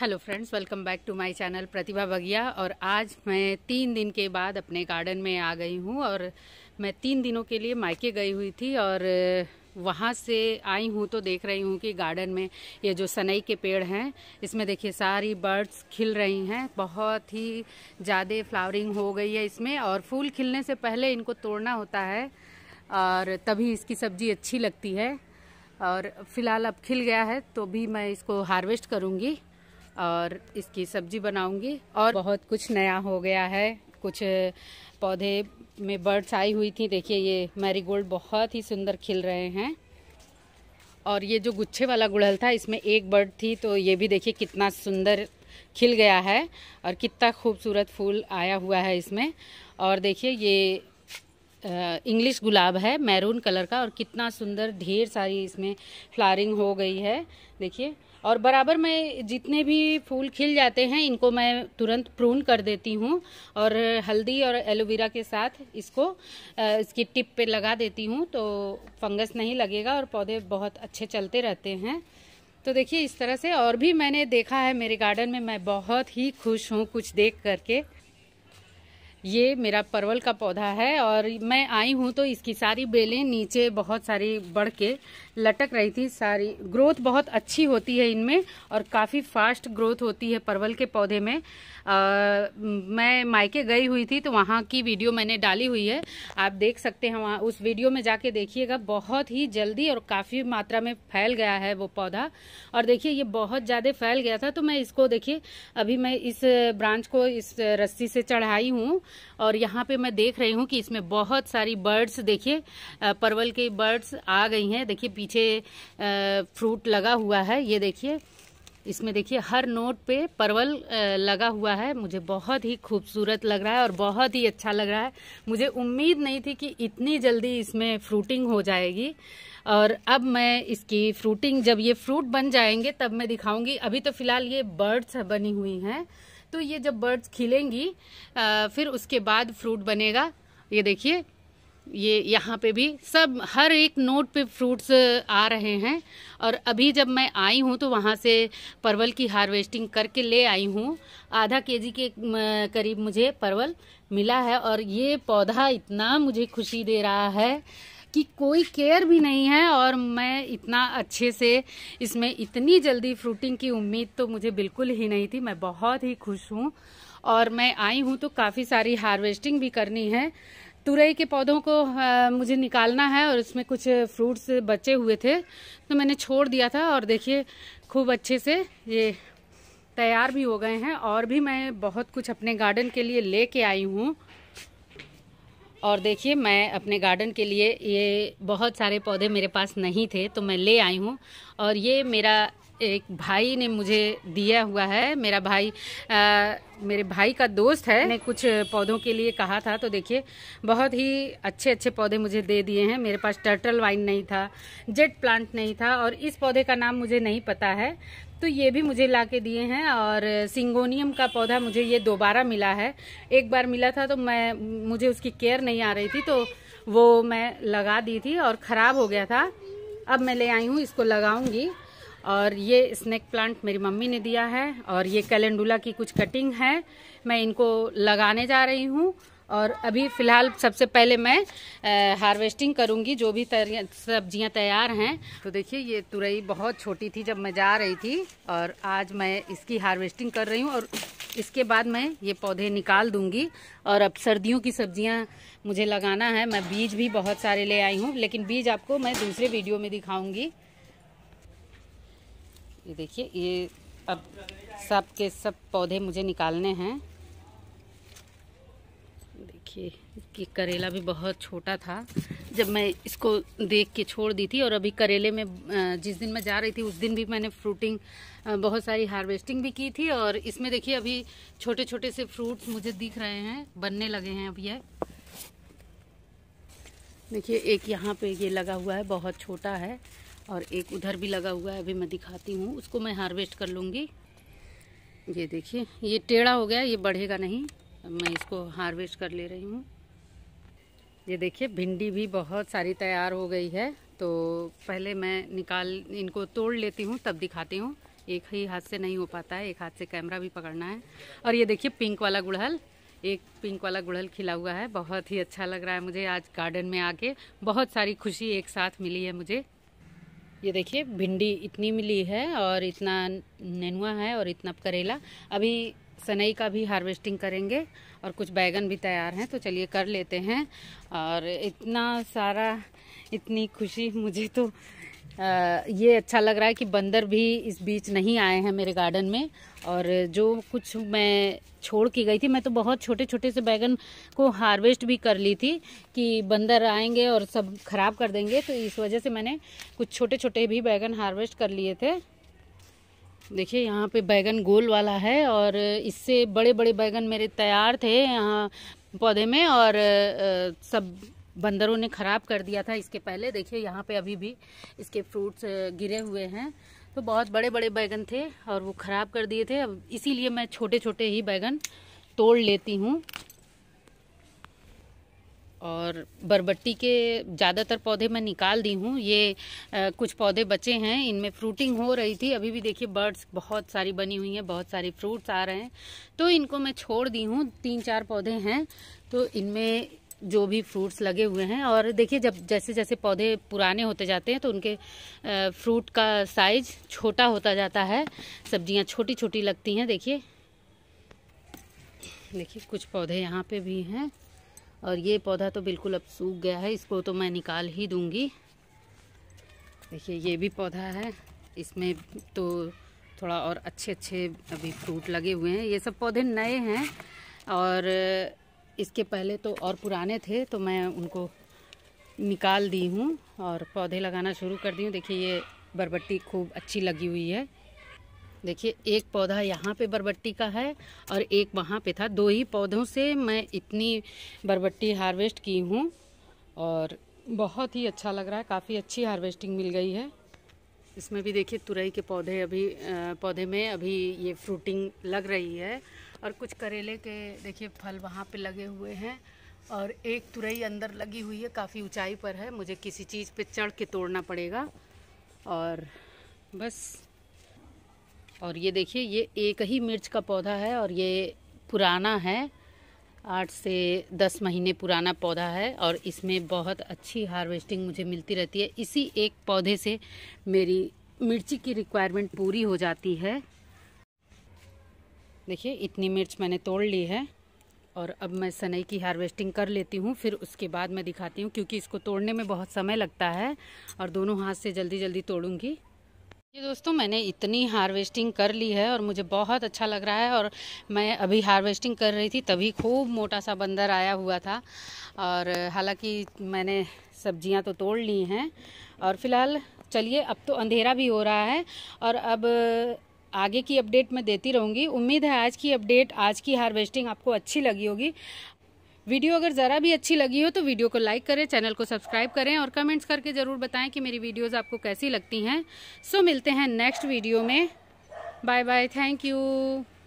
hello friends welcome back to my channel Pratibha Bagiya और आज मैं तीन दिन के बाद अपने गार्डन में आ गई हूँ और मैं तीन दिनों के लिए मायके गई हुई थी और वहाँ से आई हूँ तो देख रही हूँ कि गार्डन में ये जो सनई के पेड़ हैं इसमें देखिए सारी बर्ड्स खिल रही हैं बहुत ही ज़्यादा फ्लावरिंग हो गई है इसमें और फूल खिलने से पहले इनको तोड़ना होता है और तभी इसकी सब्जी अच्छी लगती है और फिलहाल अब खिल गया है तो भी मैं इसको हार्वेस्ट करूँगी और इसकी सब्जी बनाऊंगी और बहुत कुछ नया हो गया है कुछ पौधे में बर्ड्स आई हुई थी देखिए ये मैरीगोल्ड बहुत ही सुंदर खिल रहे हैं और ये जो गुच्छे वाला गुड़हल था इसमें एक बर्ड थी तो ये भी देखिए कितना सुंदर खिल गया है और कितना खूबसूरत फूल आया हुआ है इसमें और देखिए ये इंग्लिश गुलाब है मैरून कलर का और कितना सुंदर ढेर सारी इसमें फ्लारिंग हो गई है देखिए और बराबर मैं जितने भी फूल खिल जाते हैं इनको मैं तुरंत प्रून कर देती हूँ और हल्दी और एलोवेरा के साथ इसको इसकी टिप पे लगा देती हूँ तो फंगस नहीं लगेगा और पौधे बहुत अच्छे चलते रहते हैं तो देखिए इस तरह से और भी मैंने देखा है मेरे गार्डन में मैं बहुत ही खुश हूँ कुछ देख करके ये मेरा परवल का पौधा है और मैं आई हूँ तो इसकी सारी बेलें नीचे बहुत सारी बढ़ के लटक रही थी सारी ग्रोथ बहुत अच्छी होती है इनमें और काफ़ी फास्ट ग्रोथ होती है परवल के पौधे में आ, मैं मायके गई हुई थी तो वहाँ की वीडियो मैंने डाली हुई है आप देख सकते हैं वहाँ उस वीडियो में जाके देखिएगा बहुत ही जल्दी और काफ़ी मात्रा में फैल गया है वो पौधा और देखिए ये बहुत ज़्यादा फैल गया था तो मैं इसको देखिए अभी मैं इस ब्रांच को इस रस्सी से चढ़ाई हूँ और यहाँ पर मैं देख रही हूँ कि इसमें बहुत सारी बर्ड्स देखिए परवल के बर्ड्स आ गई हैं देखिए पीछे फ्रूट लगा हुआ है ये देखिए इसमें देखिए हर नोट पे परवल लगा हुआ है मुझे बहुत ही खूबसूरत लग रहा है और बहुत ही अच्छा लग रहा है मुझे उम्मीद नहीं थी कि इतनी जल्दी इसमें फ्रूटिंग हो जाएगी और अब मैं इसकी फ्रूटिंग जब ये फ्रूट बन जाएंगे तब मैं दिखाऊंगी अभी तो फिलहाल ये बर्ड्स बनी हुई हैं तो ये जब बर्ड्स खिलेंगी फिर उसके बाद फ्रूट बनेगा ये देखिए ये यहाँ पे भी सब हर एक नोट पे फ्रूट्स आ रहे हैं और अभी जब मैं आई हूँ तो वहाँ से परवल की हार्वेस्टिंग करके ले आई हूँ आधा केजी के करीब मुझे परवल मिला है और ये पौधा इतना मुझे खुशी दे रहा है कि कोई केयर भी नहीं है और मैं इतना अच्छे से इसमें इतनी जल्दी फ्रूटिंग की उम्मीद तो मुझे बिल्कुल ही नहीं थी मैं बहुत ही खुश हूँ और मैं आई हूँ तो काफ़ी सारी हार्वेस्टिंग भी करनी है तुरई के पौधों को आ, मुझे निकालना है और इसमें कुछ फ्रूट्स बचे हुए थे तो मैंने छोड़ दिया था और देखिए खूब अच्छे से ये तैयार भी हो गए हैं और भी मैं बहुत कुछ अपने गार्डन के लिए लेके आई हूँ और देखिए मैं अपने गार्डन के लिए ये बहुत सारे पौधे मेरे पास नहीं थे तो मैं ले आई हूँ और ये मेरा एक भाई ने मुझे दिया हुआ है मेरा भाई आ, मेरे भाई का दोस्त है ने कुछ पौधों के लिए कहा था तो देखिए बहुत ही अच्छे अच्छे पौधे मुझे दे दिए हैं मेरे पास टर्टल वाइन नहीं था जेट प्लांट नहीं था और इस पौधे का नाम मुझे नहीं पता है तो ये भी मुझे ला के दिए हैं और सिंगोनियम का पौधा मुझे ये दोबारा मिला है एक बार मिला था तो मैं मुझे उसकी केयर नहीं आ रही थी तो वो मैं लगा दी थी और ख़राब हो गया था अब मैं ले आई हूँ इसको लगाऊंगी और ये स्नैक प्लांट मेरी मम्मी ने दिया है और ये कैलेंडुला की कुछ कटिंग है मैं इनको लगाने जा रही हूँ और अभी फ़िलहाल सबसे पहले मैं आ, हार्वेस्टिंग करूँगी जो भी सब्जियाँ तैयार हैं तो देखिए ये तुरई बहुत छोटी थी जब मैं जा रही थी और आज मैं इसकी हार्वेस्टिंग कर रही हूँ और इसके बाद मैं ये पौधे निकाल दूंगी और अब सर्दियों की सब्जियां मुझे लगाना है मैं बीज भी बहुत सारे ले आई हूँ लेकिन बीज आपको मैं दूसरे वीडियो में दिखाऊंगी ये देखिए ये अब सब के सब पौधे मुझे निकालने हैं देखिए कि करेला भी बहुत छोटा था जब मैं इसको देख के छोड़ दी थी और अभी करेले में जिस दिन मैं जा रही थी उस दिन भी मैंने फ्रूटिंग बहुत सारी हार्वेस्टिंग भी की थी और इसमें देखिए अभी छोटे छोटे से फ्रूट्स मुझे दिख रहे हैं बनने लगे हैं अब ये देखिए एक यहाँ पे ये लगा हुआ है बहुत छोटा है और एक उधर भी लगा हुआ है अभी मैं दिखाती हूँ उसको मैं हार्वेस्ट कर लूँगी ये देखिए ये टेढ़ा हो गया ये बढ़ेगा नहीं मैं इसको हार्वेस्ट कर ले रही हूँ ये देखिए भिंडी भी बहुत सारी तैयार हो गई है तो पहले मैं निकाल इनको तोड़ लेती हूँ तब दिखाती हूँ एक ही हाथ से नहीं हो पाता है एक हाथ से कैमरा भी पकड़ना है और ये देखिए पिंक वाला गुड़हल एक पिंक वाला गुड़हल खिला हुआ है बहुत ही अच्छा लग रहा है मुझे आज गार्डन में आके बहुत सारी खुशी एक साथ मिली है मुझे ये देखिए भिंडी इतनी मिली है और इतना नेनुआ है और इतना करेला अभी सनई का भी हार्वेस्टिंग करेंगे और कुछ बैगन भी तैयार हैं तो चलिए कर लेते हैं और इतना सारा इतनी खुशी मुझे तो आ, ये अच्छा लग रहा है कि बंदर भी इस बीच नहीं आए हैं मेरे गार्डन में और जो कुछ मैं छोड़ के गई थी मैं तो बहुत छोटे छोटे से बैगन को हार्वेस्ट भी कर ली थी कि बंदर आएंगे और सब खराब कर देंगे तो इस वजह से मैंने कुछ छोटे छोटे भी बैगन हार्वेस्ट कर लिए थे देखिए यहाँ पे बैगन गोल वाला है और इससे बड़े बड़े बैगन मेरे तैयार थे यहाँ पौधे में और सब बंदरों ने ख़राब कर दिया था इसके पहले देखिए यहाँ पे अभी भी इसके फ्रूट्स गिरे हुए हैं तो बहुत बड़े बड़े बैगन थे और वो ख़राब कर दिए थे अब इसीलिए मैं छोटे छोटे ही बैगन तोड़ लेती हूँ और बरबट्टी के ज़्यादातर पौधे मैं निकाल दी हूँ ये आ, कुछ पौधे बचे हैं इनमें फ्रूटिंग हो रही थी अभी भी देखिए बर्ड्स बहुत सारी बनी हुई हैं बहुत सारे फ्रूट्स आ रहे हैं तो इनको मैं छोड़ दी हूँ तीन चार पौधे हैं तो इनमें जो भी फ्रूट्स लगे हुए हैं और देखिए जब जैसे जैसे पौधे पुराने होते जाते हैं तो उनके फ्रूट का साइज छोटा होता जाता है सब्जियां छोटी छोटी लगती हैं देखिए देखिए कुछ पौधे यहाँ पे भी हैं और ये पौधा तो बिल्कुल अब सूख गया है इसको तो मैं निकाल ही दूँगी देखिए ये भी पौधा है इसमें तो थोड़ा और अच्छे अच्छे अभी फ्रूट लगे हुए हैं ये सब पौधे नए हैं और इसके पहले तो और पुराने थे तो मैं उनको निकाल दी हूँ और पौधे लगाना शुरू कर दी हूँ देखिए ये बरबट्टी खूब अच्छी लगी हुई है देखिए एक पौधा यहाँ पे बरबट्टी का है और एक वहाँ पे था दो ही पौधों से मैं इतनी बरबट्टी हार्वेस्ट की हूँ और बहुत ही अच्छा लग रहा है काफ़ी अच्छी हार्वेस्टिंग मिल गई है इसमें भी देखिए तुरई के पौधे अभी पौधे में अभी ये फ्रूटिंग लग रही है और कुछ करेले के देखिए फल वहाँ पे लगे हुए हैं और एक तुरई अंदर लगी हुई है काफ़ी ऊंचाई पर है मुझे किसी चीज़ पे चढ़ के तोड़ना पड़ेगा और बस और ये देखिए ये एक ही मिर्च का पौधा है और ये पुराना है आठ से दस महीने पुराना पौधा है और इसमें बहुत अच्छी हार्वेस्टिंग मुझे मिलती रहती है इसी एक पौधे से मेरी मिर्ची की रिक्वायरमेंट पूरी हो जाती है देखिए इतनी मिर्च मैंने तोड़ ली है और अब मैं सनई की हार्वेस्टिंग कर लेती हूँ फिर उसके बाद मैं दिखाती हूँ क्योंकि इसको तोड़ने में बहुत समय लगता है और दोनों हाथ से जल्दी जल्दी तोड़ूँगी ये दोस्तों मैंने इतनी हार्वेस्टिंग कर ली है और मुझे बहुत अच्छा लग रहा है और मैं अभी हार्वेस्टिंग कर रही थी तभी खूब मोटा सा बंदर आया हुआ था और हालांकि मैंने सब्जियां तो तोड़ ली हैं और फिलहाल चलिए अब तो अंधेरा भी हो रहा है और अब आगे की अपडेट मैं देती रहूँगी उम्मीद है आज की अपडेट आज की हार्वेस्टिंग आपको अच्छी लगी होगी वीडियो अगर ज़रा भी अच्छी लगी हो तो वीडियो को लाइक करें चैनल को सब्सक्राइब करें और कमेंट्स करके ज़रूर बताएं कि मेरी वीडियोज़ आपको कैसी लगती हैं सो मिलते हैं नेक्स्ट वीडियो में बाय बाय थैंक यू